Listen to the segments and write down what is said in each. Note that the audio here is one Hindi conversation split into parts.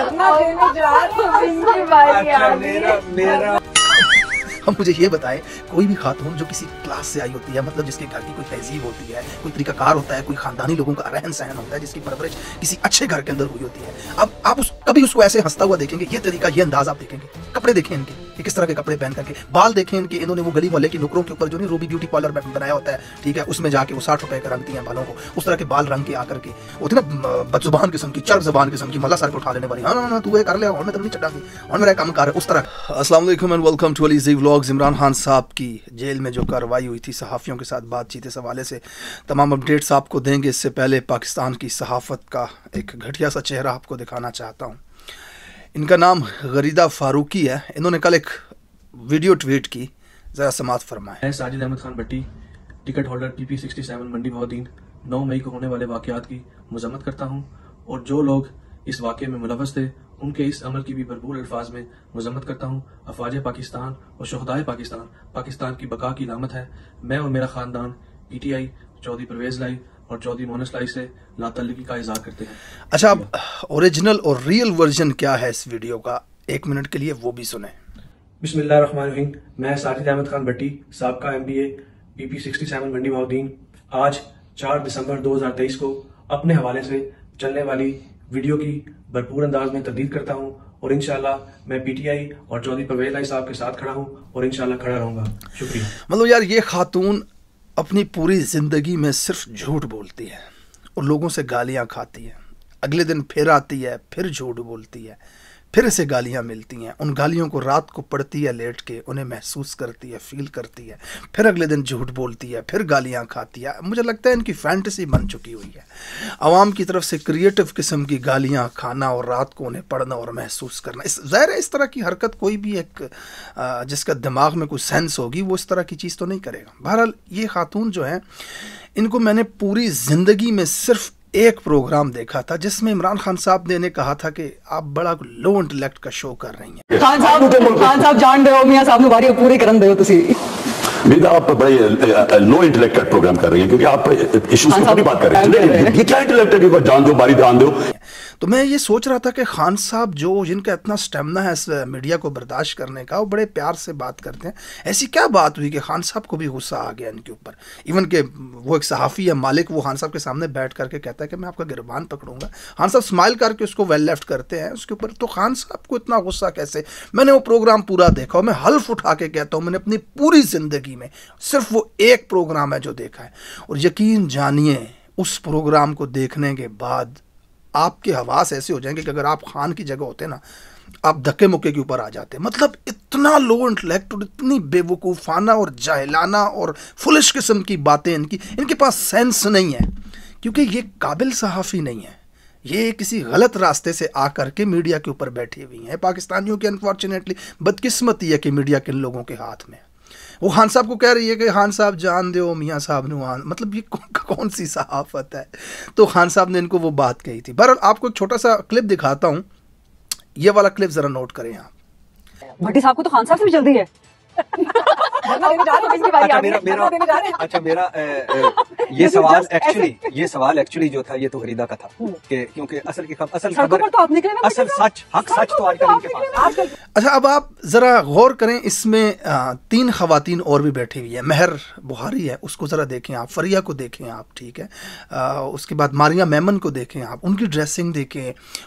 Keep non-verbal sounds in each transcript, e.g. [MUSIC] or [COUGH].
इतना देने जा रहा [LAUGHS] अच्छा, मेरा मेरा अब [LAUGHS] मुझे ये बताएं कोई भी खातून जो किसी क्लास से आई होती है मतलब जिसके घर की कोई तहजीब होती है कोई तरीकाकार होता है कोई खानदानी लोगों का रहन सहन होता है जिसकी परवरिश किसी अच्छे घर के अंदर हुई होती है अब आप उस कभी उसको ऐसे हंसता हुआ देखेंगे ये तरीका ये अंदाज आप देखेंगे कपड़े देखें इनके कि किस तरह के कपड़े पहन करके बाल देखें इनके इन्होंने वो गली मोहल्ले की नुकरों के ऊपर जो नहीं रूबी ब्यूटी पार्लर बनाया होता है ठीक है उसमें जाके वो साठ रुपए का रंगती है बालों को उस तरह के बाल रंग के आकर के वो होती ना बदजुबान किस्म की चर्ब जबान किस्म की मल्ला सर को उठा लेने वाली हाँ ना हाँ, हाँ, तू ये कर ले और मैं तुम नहीं चटा दी और मेरा काम कर उस तरह असला welcome to Ali ji vlogs Imran Khan साहब की जेल में जो कार्रवाई हुई थी सहाफ़ियों के साथ बातचीत इस हवाले से तमाम अपडेट्स आपको देंगे इससे पहले पाकिस्तान की सहाफ़त का एक घटिया सा चेहरा आपको दिखाना चाहता हूँ इनका नाम गरीदा फारूकी है इन्होंने कल एक वीडियो ट्वीट की ज़रा समात फरमाए Sajid Ahmad Khan Bhatti ticket holder P P sixty seven Mandi Bahauddin नौ मई को होने वाले वाक़ात की मजम्मत करता हूँ और जो लोग इस वाक़े में मुलवस थे उनके इस अमल की भी भरपूर अल्फाज में मजम्मत करता हूँ अफवाज पाकिस्तान और शहदाय पाकिस्तान पाकिस्तान की बका की लामत है मैं और मेरा खानदान ई टी आई चौधरी परवेज लाई और चौधरी मोनस लाई से लातल्लगी का इजहार करते हैं अच्छा अब ओरिजिनल और रियल वर्जन क्या है इस वीडियो का एक मिनट के लिए वो भी सुने बिस्मिल्लाम मैं साजिद अहमद खान भट्टी सबका M B A P P sixty seven Mandi Bahauddin आज चार दिसंबर दो हजार तेईस को अपने हवाले से चलने वाली वीडियो की भरपूर अंदाज में तरदीद करता हूँ और इनशाला मैं पीटीआई और चौधरी परवेज साहब के साथ खड़ा हूँ और इनशाला खड़ा रहूंगा शुक्रिया मतलब यार ये खातून अपनी पूरी ज़िंदगी में सिर्फ झूठ बोलती है और लोगों से गालियाँ खाती है अगले दिन फिर आती है फिर झूठ बोलती है फिर से गालियाँ मिलती हैं उन गालियों को रात को पढ़ती है लेट के उन्हें महसूस करती है फील करती है फिर अगले दिन झूठ बोलती है फिर गालियाँ खाती है मुझे लगता है इनकी फैंटसी बन चुकी हुई है आवाम की तरफ से क्रिएटिव किस्म की गालियाँ खाना और रात को उन्हें पढ़ना और महसूस करना इस ज़ाहिर है इस तरह की हरकत कोई भी एक जिसका दिमाग में कोई सेंस होगी वो इस तरह की चीज़ तो नहीं करेगा बहरहाल ये खातून जो हैं इनको मैंने पूरी ज़िंदगी में सिर्फ एक प्रोग्राम देखा था जिसमें इमरान खान साहब ने कहा था कि आप बड़ा लो इंटेलेक्ट का शो कर रही हैं खान साहब खान साहब जान रहे हो मियां साहब ਨੂੰ ਵਾਰੀ ਪੂਰੇ ਕਰਨ ਦਿਓ ਤੁਸੀਂ विद आप बड़े लो इंटेलेक्ट का प्रोग्राम कर रही हैं क्योंकि आप इश्यूज की बात कर रहे हैं ये क्या इंटेलेक्ट है जान दो बारी ध्यान दो तो मैं ये सोच रहा था कि खान साहब जो जिनका इतना स्टेमिना है इस मीडिया को बर्दाश्त करने का वो बड़े प्यार से बात करते हैं ऐसी क्या बात हुई कि खान साहब को भी गुस्सा आ गया इनके ऊपर इवन के वो एक सहाफ़ी या मालिक वो खान साहब के सामने बैठ करके कहता है कि मैं आपका गिरबान पकड़ूंगा खान साहब स्माइल करके उसको वेल लेफ्ट करते हैं उसके ऊपर तो खान साहब को इतना गुस्सा कैसे मैंने वो प्रोग्राम पूरा देखा और मैं हल्फ उठा के कहता हूँ मैंने अपनी पूरी ज़िंदगी में सिर्फ वो एक प्रोग्राम है जो देखा है और यकीन जानिए उस प्रोग्राम को देखने के बाद आपके हवास ऐसे हो जाएंगे कि अगर आप खान की जगह होते ना आप धक्के मुक्के के ऊपर आ जाते मतलब इतना लो इंटलेक्ट और इतनी बेवकूफ़ाना और जाहलाना और फुलिश किस्म की बातें इनकी इनके पास सेंस नहीं है क्योंकि ये काबिल सहाफ़ी नहीं है ये किसी गलत रास्ते से आ के मीडिया के ऊपर बैठी हुई हैं पाकिस्तानियों की अनफॉर्चुनेटली बदकिस्मती है कि मीडिया किन लोगों के हाथ में वो खान साहब को कह रही है कि खान साहब जान दो मियाँ साहब नुहान मतलब ये कौन, कौन सी सहाफत है तो खान साहब ने इनको वो बात कही थी बहरहाल आपको एक छोटा सा क्लिप दिखाता हूँ ये वाला क्लिप जरा नोट करें आप भट्टी साहब को तो खान साहब से भी जल्दी है अच्छा, अच्छा [LAUGHS] ये सवाल एक्चुअली ये सवाल एक्चुअली जो था ये तो हरीदा का था हम्म। क्योंकि असल की असल तो असल सच हक सच तो, तो अच्छा अब आप जरा गौर करें इसमें तीन खातन और भी बैठी हुई है मेहर बुहारी है उसको जरा देखें आप फरिया को देखें आप ठीक है उसके बाद मारिया मेमन को देखें आप उनकी ड्रेसिंग देखें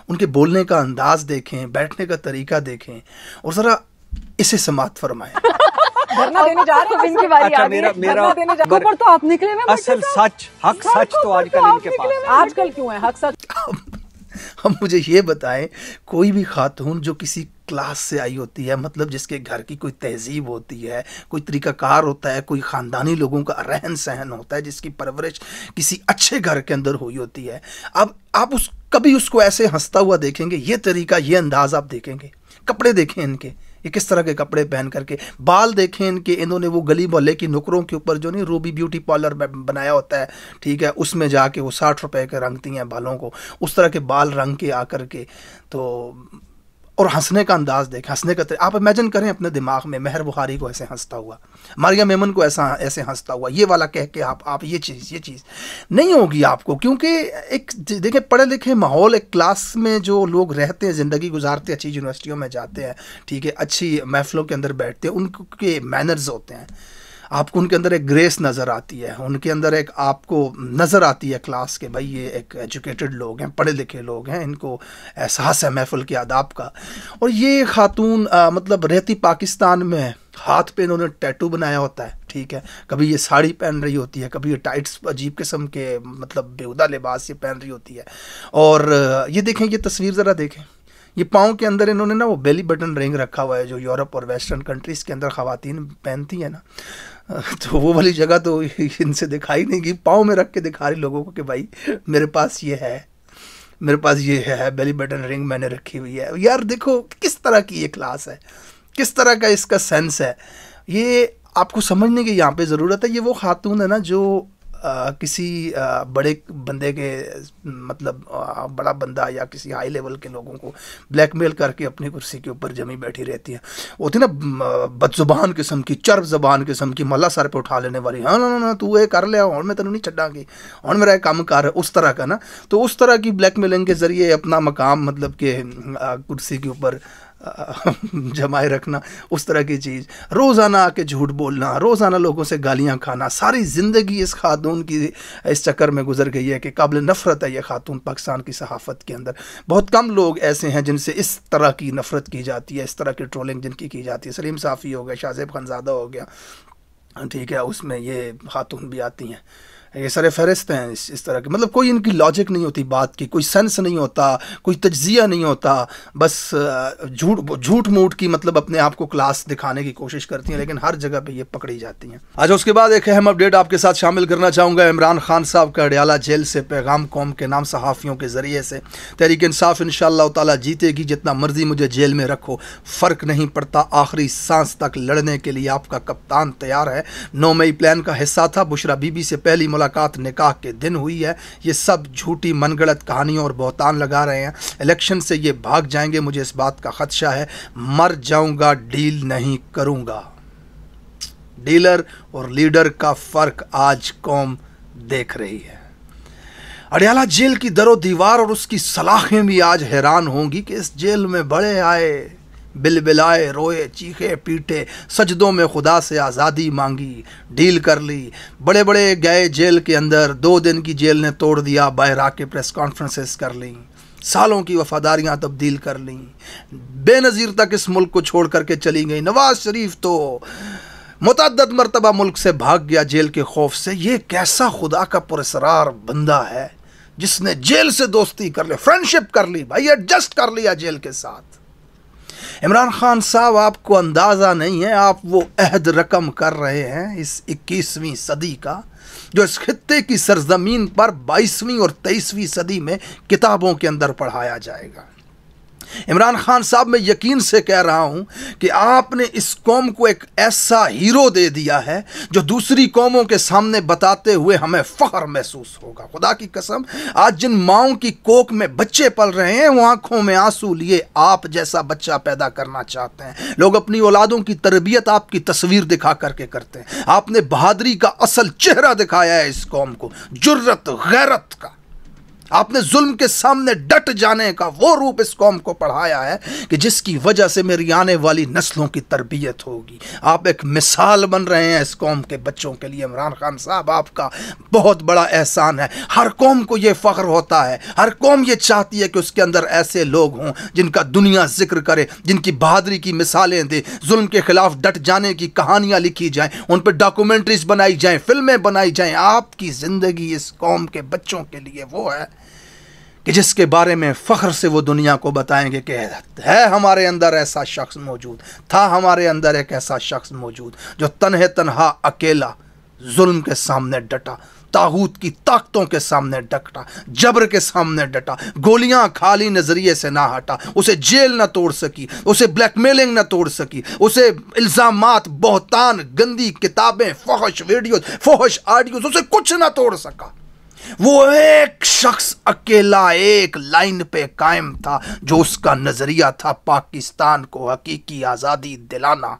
उनके बोलने का अंदाज देखें बैठने का तरीका देखें और जरा इसे समाप्त फरमाएं [LAUGHS] धरना देने जा रहे हैं इनकी बारी अच्छा, मेरा, मेरा, ऊपर तो आप निकले हैं असल सच हक सच तो आजकल तो इनके पास आजकल क्यों है हक सच हम मुझे ये बताएं कोई भी खातून जो किसी क्लास से आई होती है मतलब जिसके घर की कोई तहजीब होती है कोई तरीकाकार होता है कोई ख़ानदानी लोगों का रहन सहन होता है जिसकी परवरिश किसी अच्छे घर के अंदर हुई होती है अब आप उस कभी उसको ऐसे हंसता हुआ देखेंगे ये तरीका ये अंदाज़ आप देखेंगे कपड़े देखें इनके ये किस तरह के कपड़े पहन करके बाल देखें इनके इन्होंने वो गली मोहल्ले की नुकरों के ऊपर जो नहीं रूबी ब्यूटी पार्लर बनाया होता है ठीक है उसमें जाके वो साठ रुपए के रंगती हैं बालों को उस तरह के बाल रंग के आकर के तो और हंसने का अंदाज देखें हंसने का आप इमेजिन करें अपने दिमाग में मेहर बुखारी को ऐसे हंसता हुआ मारिया मेमन को ऐसा ऐसे हंसता हुआ ये वाला कह के आप आप ये चीज़ ये चीज़ नहीं होगी आपको क्योंकि एक देखें पढ़े लिखे माहौल एक क्लास में जो लोग रहते हैं ज़िंदगी गुजारते हैं अच्छी यूनिवर्सिटियों में जाते हैं ठीक है अच्छी महफलों के अंदर बैठते हैं उनके मैनर्स होते हैं आपको उनके अंदर एक ग्रेस नज़र आती है उनके अंदर एक आपको नज़र आती है क्लास के भाई ये एक एजुकेटेड लोग हैं पढ़े लिखे लोग हैं इनको एहसास है महफुल के आदाब का और ये खातून आ, मतलब रहती पाकिस्तान में हाथ पे इन्होंने टैटू बनाया होता है ठीक है कभी ये साड़ी पहन रही होती है कभी ये टाइट्स अजीब किस्म के मतलब बेहुदा लिबास ये पहन रही होती है और ये देखें ये तस्वीर ज़रा देखें ये पाँव के अंदर इन्होंने ना वो बेली बटन रिंग रखा हुआ है जो यूरोप और वेस्टर्न कंट्रीज़ के अंदर ख़वान पहनती हैं ना [LAUGHS] तो वो वाली जगह तो इनसे दिखाई नहीं गई पाँव में रख के दिखा रही लोगों को कि भाई मेरे पास ये है मेरे पास ये है बेली बटन रिंग मैंने रखी हुई है यार देखो किस तरह की ये क्लास है किस तरह का इसका सेंस है ये आपको समझने की यहाँ पे ज़रूरत है ये वो खातून है ना जो किसी आ, बड़े बंदे के मतलब आ, बड़ा बंदा या किसी हाई लेवल के लोगों को ब्लैकमेल करके अपनी कुर्सी के ऊपर जमी बैठी रहती है वो थी ना बदजुबान किस्म की चर्ब जबान किस्म की मल्ला सर पे उठा लेने वाली हाँ ना ना, ना तू ये कर लिया और मैं तेन नहीं गई और मेरा काम कार है उस तरह का ना तो उस तरह की ब्लैकमेलिंग के ज़रिए अपना मकाम मतलब के कुर्सी के ऊपर जमाए रखना उस तरह की चीज़ रोज़ाना आके झूठ बोलना रोज़ाना लोगों से गालियाँ खाना सारी ज़िंदगी इस खातून की इस चक्कर में गुजर गई है कि काबिल नफ़रत है यह खातून पाकिस्तान की सहाफ़त के अंदर बहुत कम लोग ऐसे हैं जिनसे इस तरह की नफ़रत की जाती है इस तरह की ट्रोलिंग जिनकी की जाती है सलीम साफ़ी हो गया शाहजेब खनजादा हो गया ठीक है उसमें ये खातून भी आती हैं ये सारे फहरिस्त हैं इस, इस तरह के मतलब कोई इनकी लॉजिक नहीं होती बात की कोई सेंस नहीं होता कोई तजिया नहीं होता बस झूठ झूठ मूठ की मतलब अपने आप को क्लास दिखाने की कोशिश करती हैं लेकिन हर जगह पर ये पकड़ी जाती हैं आज उसके बाद एक अहम अपडेट आपके साथ शामिल करना चाहूँगा इमरान खान साहब का अडियाला जेल से पैगाम कौम के नाम सहाफ़ियों के ज़रिए से तहरीक इंसाफ इन ताला जीतेगी जितना मर्जी मुझे जेल में रखो फ़र्क नहीं पड़ता आखिरी सांस तक लड़ने के लिए आपका कप्तान तैयार है नौ मई प्लान का हिस्सा था बुशरा बीबी से पहली मुलाकात मुलाकात निकाह के दिन हुई है ये सब झूठी मनगढ़त कहानियों और बहतान लगा रहे हैं इलेक्शन से ये भाग जाएंगे मुझे इस बात का खदशा है मर जाऊंगा डील नहीं करूंगा डीलर और लीडर का फर्क आज कौम देख रही है अडियाला जेल की दरो दीवार और उसकी सलाखें भी आज हैरान होंगी कि इस जेल में बड़े आए बिलबिलाए रोए चीखे पीटे सजदों में खुदा से आज़ादी मांगी डील कर ली बड़े बड़े गए जेल के अंदर दो दिन की जेल ने तोड़ दिया बहरा के प्रेस कॉन्फ्रेंसेस कर लीं सालों की वफादारियां तब्दील कर लीं बेनज़ीर तक इस मुल्क को छोड़ करके चली गई नवाज शरीफ तो मतदद मरतबा मुल्क से भाग गया जेल के खौफ से ये कैसा खुदा का पुरसरार बंदा है जिसने जेल से दोस्ती कर ली फ्रेंडशिप कर ली भाई एडजस्ट कर लिया जेल के साथ इमरान खान साहब आपको अंदाज़ा नहीं है आप वो अहद रकम कर रहे हैं इस 21वीं सदी का जो इस खत्े की सरजमीन पर 22वीं और 23वीं सदी में किताबों के अंदर पढ़ाया जाएगा इमरान खान साहब मैं यकीन से कह रहा हूं कि आपने इस कौम को एक ऐसा हीरो दे दिया है जो दूसरी कौमों के सामने बताते हुए हमें फ़ख्र महसूस होगा खुदा की कसम आज जिन माओ की कोख में बच्चे पल रहे हैं वो आंखों में आंसू लिए आप जैसा बच्चा पैदा करना चाहते हैं लोग अपनी औलादों की तरबियत आपकी तस्वीर दिखा करके करते हैं आपने बहादरी का असल चेहरा दिखाया है इस कौम को जुर्रत गैरत का आपने जुल्म के सामने डट जाने का वो रूप इस कौम को पढ़ाया है कि जिसकी वजह से मेरी आने वाली नस्लों की तरबियत होगी आप एक मिसाल बन रहे हैं इस कौम के बच्चों के लिए इमरान खान साहब आपका बहुत बड़ा एहसान है हर कौम को ये फ़ख्र होता है हर कौम ये चाहती है कि उसके अंदर ऐसे लोग हों जिनका दुनिया जिक्र करे जिनकी बहादरी की मिसालें दे जुल्म के ख़िलाफ़ डट जाने की कहानियाँ लिखी जाएँ उन पर डॉक्यूमेंट्रीज बनाई जाएँ फिल्में बनाई जाएँ आपकी ज़िंदगी इस कौम के बच्चों के लिए वो है कि जिसके बारे में फ़ख्र से वो दुनिया को बताएंगे कि है हमारे अंदर ऐसा शख्स मौजूद था हमारे अंदर एक ऐसा शख्स मौजूद जो तनहे तनहा अकेला जुल्म के सामने डटा ताहूत की ताकतों के सामने डटा जबर के सामने डटा गोलियां खाली नज़रिए से ना हटा उसे जेल ना तोड़ सकी उसे ब्लैकमेलिंग ना तोड़ सकी उसे इल्ज़ाम बहतान गंदी किताबें फ़ोहश वीडियोज़ फ़ोहश आडियोज़ उसे कुछ ना तोड़ सका वो एक शख्स अकेला एक लाइन पे कायम था जो उसका नजरिया था पाकिस्तान को हकीकी आज़ादी दिलाना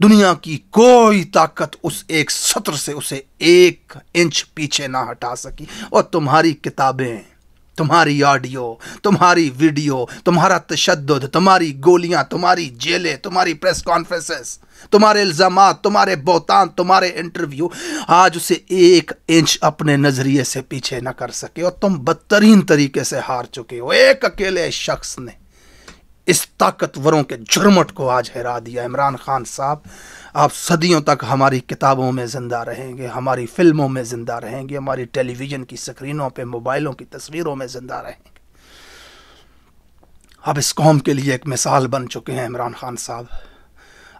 दुनिया की कोई ताकत उस एक सत्र से उसे एक इंच पीछे ना हटा सकी और तुम्हारी किताबें तुम्हारी ऑडियो तुम्हारी वीडियो तुम्हारा तशद तुम्हारी गोलियां तुम्हारी जेलें तुम्हारी प्रेस कॉन्फ्रेंसेस तुम्हारे इल्ज़ाम तुम्हारे बोतान तुम्हारे इंटरव्यू आज उसे एक इंच अपने नज़रिए से पीछे ना कर सके और तुम बदतरीन तरीके से हार चुके हो एक अकेले शख्स ने इस ताकतवरों के झुरमट को आज हरा दिया इमरान खान साहब आप सदियों तक हमारी किताबों में ज़िंदा रहेंगे हमारी फिल्मों में ज़िंदा रहेंगे हमारी टेलीविज़न की स्क्रीनों पे मोबाइलों की तस्वीरों में ज़िंदा रहेंगे आप इस कौम के लिए एक मिसाल बन चुके हैं इमरान खान साहब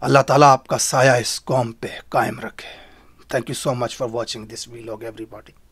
अल्लाह ताला आपका साया इस कौम पे कायम रखे thank you so much for watching this vlog everybody